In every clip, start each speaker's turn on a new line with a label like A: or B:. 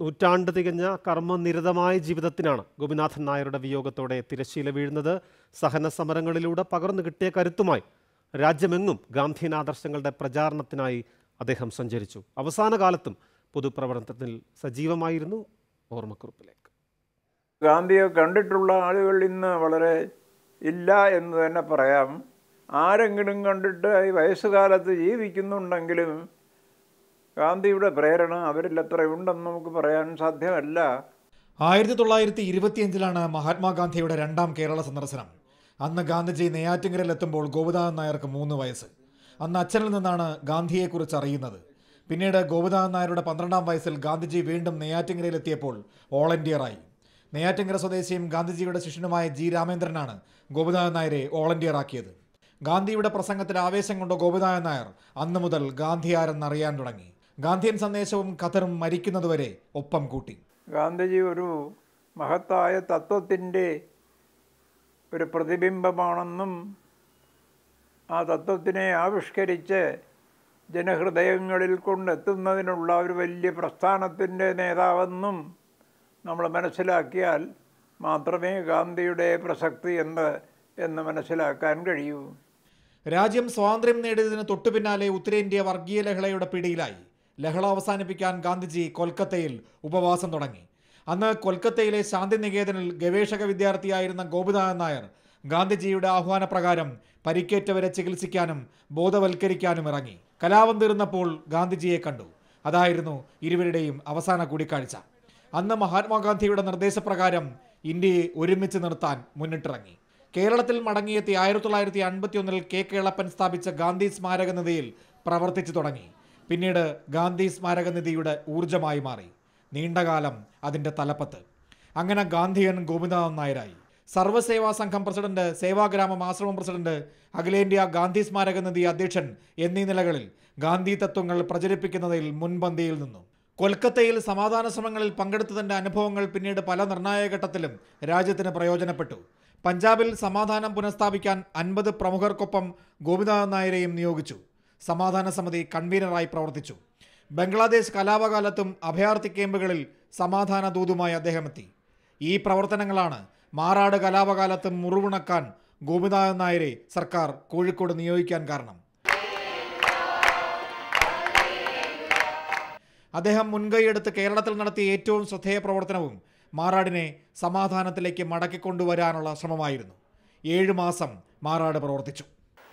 A: നൂറ്റാണ്ട് തികഞ്ഞ കർമ്മനിരതമായ ജീവിതത്തിനാണ് ഗോപിനാഥൻ നായരുടെ വിയോഗത്തോടെ തിരശ്ശീല വീഴുന്നത് സഹന സമരങ്ങളിലൂടെ പകർന്നു കിട്ടിയ കരുത്തുമായി രാജ്യമെങ്ങും ഗാന്ധിയൻ ആദർശങ്ങളുടെ പ്രചാരണത്തിനായി അദ്ദേഹം സഞ്ചരിച്ചു അവസാന കാലത്തും പൊതുപ്രവർത്തനത്തിൽ സജീവമായിരുന്നു ഓർമ്മക്കുറിപ്പിലേക്ക്
B: ഗാന്ധിയെ കണ്ടിട്ടുള്ള ആളുകൾ ഇന്ന് വളരെ ഇല്ല എന്ന് തന്നെ പറയാം ആരെങ്കിലും കണ്ടിട്ട് ഈ വയസ്സുകാലത്ത് ജീവിക്കുന്നുണ്ടെങ്കിലും ഗാന്ധിയുടെ പ്രേരണ അവരിൽ എത്ര ഉണ്ടെന്ന് നമുക്ക് പറയാൻ സാധ്യമല്ല
A: ആയിരത്തി തൊള്ളായിരത്തി ഇരുപത്തിയഞ്ചിലാണ് മഹാത്മാഗാന്ധിയുടെ രണ്ടാം കേരള സന്ദർശനം അന്ന് ഗാന്ധിജി എത്തുമ്പോൾ ഗോപിനാഥൻ നായർക്ക് മൂന്ന് വയസ്സ് അന്ന് അച്ഛനിൽ നിന്നാണ് ഗാന്ധിയെക്കുറിച്ച് അറിയുന്നത് പിന്നീട് ഗോപിനാഥൻ നായരുടെ പന്ത്രണ്ടാം വയസ്സിൽ ഗാന്ധിജി വീണ്ടും ഓൾ ഇന്ത്യറായി നെയ്യാറ്റിങ്ങര സ്വദേശിയും ഗാന്ധിജിയുടെ ശിഷ്യനുമായ ജി രാമേന്ദ്രനാണ് ഗോപിനാഥൻ നായരെ ആക്കിയത് ഗാന്ധിയുടെ പ്രസംഗത്തിൽ ആവേശം കൊണ്ട് ഗോപിനാഥൻ നായർ അന്നു മുതൽ ഗാന്ധിയാരെന്നറിയാൻ തുടങ്ങി ഗാന്ധിയൻ സന്ദേശവും ഖത്തറും മരിക്കുന്നതുവരെ ഒപ്പം കൂട്ടി
B: ഗാന്ധിജി ഒരു മഹത്തായ തത്വത്തിൻ്റെ ഒരു പ്രതിബിംബമാണെന്നും ആ തത്വത്തിനെ ആവിഷ്കരിച്ച് ജനഹൃദയങ്ങളിൽ കൊണ്ടെത്തുന്നതിനുള്ള ഒരു വലിയ പ്രസ്ഥാനത്തിൻ്റെ നേതാവെന്നും നമ്മൾ മനസ്സിലാക്കിയാൽ മാത്രമേ ഗാന്ധിയുടെ പ്രസക്തി എന്ത് എന്ന് മനസ്സിലാക്കാൻ കഴിയൂ രാജ്യം സ്വാതന്ത്ര്യം നേടിയതിന്
A: തൊട്ടുപിന്നാലെ ഉത്തരേന്ത്യ വർഗീയ ലഹളയുടെ പിടിയിലായി ലഹള അവസാനിപ്പിക്കാൻ ഗാന്ധിജി കൊൽക്കത്തയിൽ ഉപവാസം തുടങ്ങി അന്ന് കൊൽക്കത്തയിലെ ശാന്തിനികേതനിൽ ഗവേഷക വിദ്യാർത്ഥിയായിരുന്ന ഗോപിനാഥൻ നായർ ഗാന്ധിജിയുടെ ആഹ്വാനപ്രകാരം പരിക്കേറ്റവരെ ചികിത്സിക്കാനും ബോധവൽക്കരിക്കാനും ഇറങ്ങി കലാപം തീർന്നപ്പോൾ ഗാന്ധിജിയെ കണ്ടു അതായിരുന്നു ഇരുവരുടെയും അവസാന കൂടിക്കാഴ്ച അന്ന് മഹാത്മാഗാന്ധിയുടെ നിർദ്ദേശപ്രകാരം ഇന്ത്യയെ ഒരുമിച്ച് നിർത്താൻ മുന്നിട്ടിറങ്ങി കേരളത്തിൽ മടങ്ങിയെത്തി ആയിരത്തി തൊള്ളായിരത്തി അൻപത്തി ഒന്നിൽ കെ കേളപ്പൻ സ്ഥാപിച്ച ഗാന്ധി സ്മാരക നിധിയിൽ പ്രവർത്തിച്ചു തുടങ്ങി പിന്നീട് ഗാന്ധി സ്മാരക നിധിയുടെ ഊർജമായി മാറി നീണ്ടകാലം അതിൻ്റെ തലപ്പത്ത് അങ്ങനെ ഗാന്ധിയൻ ഗോപിനാഥൻ നായരായി സർവ്വസേവാ സംഘം പ്രസിഡന്റ് സേവാഗ്രാമം ആശ്രമം പ്രസിഡന്റ് അഖിലേന്ത്യാ ഗാന്ധി സ്മാരക നിധി അധ്യക്ഷൻ എന്നീ നിലകളിൽ ഗാന്ധി തത്വങ്ങൾ പ്രചരിപ്പിക്കുന്നതിൽ മുൻപന്തിയിൽ നിന്നു കൊൽക്കത്തയിൽ സമാധാന ശ്രമങ്ങളിൽ പങ്കെടുത്തതിൻ്റെ അനുഭവങ്ങൾ പിന്നീട് പല നിർണായക ഘട്ടത്തിലും രാജ്യത്തിന് പ്രയോജനപ്പെട്ടു പഞ്ചാബിൽ സമാധാനം പുനഃസ്ഥാപിക്കാൻ അൻപത് പ്രമുഖർക്കൊപ്പം ഗോപിനാഥൻ നായരെയും നിയോഗിച്ചു സമാധാന സമിതി കൺവീനറായി പ്രവർത്തിച്ചു ബംഗ്ലാദേശ് കലാപകാലത്തും അഭയാർത്ഥി ക്യാമ്പുകളിൽ സമാധാന ദൂതുമായി അദ്ദേഹമെത്തി ഈ പ്രവർത്തനങ്ങളാണ് മാറാട് കലാപകാലത്തും മുറിവുണക്കാൻ ഗോപിനാഥൻ നായരെ സർക്കാർ കോഴിക്കോട് നിയോഗിക്കാൻ കാരണം അദ്ദേഹം മുൻകൈയെടുത്ത് കേരളത്തിൽ നടത്തിയ ഏറ്റവും ശ്രദ്ധേയ പ്രവർത്തനവും മാറാടിനെ സമാധാനത്തിലേക്ക് മടക്കിക്കൊണ്ടുവരാനുള്ള ശ്രമമായിരുന്നു ഏഴു മാസം മാറാട് പ്രവർത്തിച്ചു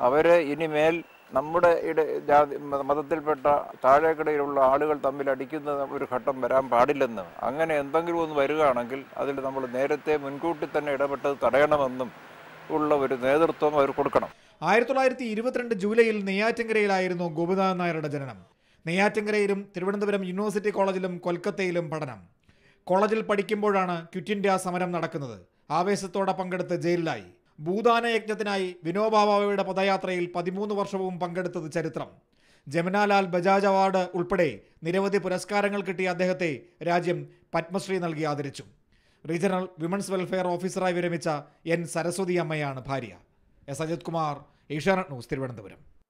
B: അവർ ഇനിമേൽ നമ്മുടെ ഇട ജാതി മതത്തിൽപ്പെട്ട താഴേക്കിടയിലുള്ള ആളുകൾ തമ്മിൽ അടിക്കുന്ന ഒരു ഘട്ടം വരാൻ പാടില്ലെന്ന് അങ്ങനെ എന്തെങ്കിലും ഒന്ന് വരികയാണെങ്കിൽ അതിൽ നമ്മൾ നേരത്തെ മുൻകൂട്ടി തന്നെ ഇടപെട്ടത് തടയണമെന്നും ഉള്ള ഒരു നേതൃത്വം അവർ കൊടുക്കണം ആയിരത്തി തൊള്ളായിരത്തി ഇരുപത്തിരണ്ട് ജൂലൈയിൽ
A: നെയ്യാറ്റിങ്കരയിലായിരുന്നു ഗോപിനാഥൻ നായരുടെ ജനനം നെയ്യാറ്റിങ്കരയിലും തിരുവനന്തപുരം യൂണിവേഴ്സിറ്റി കോളേജിലും കൊൽക്കത്തയിലും പഠനം കോളേജിൽ പഠിക്കുമ്പോഴാണ് ക്വിറ്റ് ഇന്ത്യ സമരം നടക്കുന്നത് ആവേശത്തോടെ പങ്കെടുത്ത് ജയിലിലായി ഭൂദാന യജ്ഞത്തിനായി വിനോബാവയുടെ പദയാത്രയിൽ പതിമൂന്ന് വർഷവും പങ്കെടുത്തത് ചരിത്രം ജമനാലാൽ ബജാജ് അവാർഡ് ഉൾപ്പെടെ നിരവധി പുരസ്കാരങ്ങൾ കിട്ടിയ അദ്ദേഹത്തെ രാജ്യം പത്മശ്രീ നൽകി ആദരിച്ചു റീജിയണൽ വിമൻസ് വെൽഫെയർ ഓഫീസറായി വിരമിച്ച എൻ സരസ്വതി അമ്മയാണ് ഭാര്യ S Ajith Kumar Asianet news Thiruvananthapuram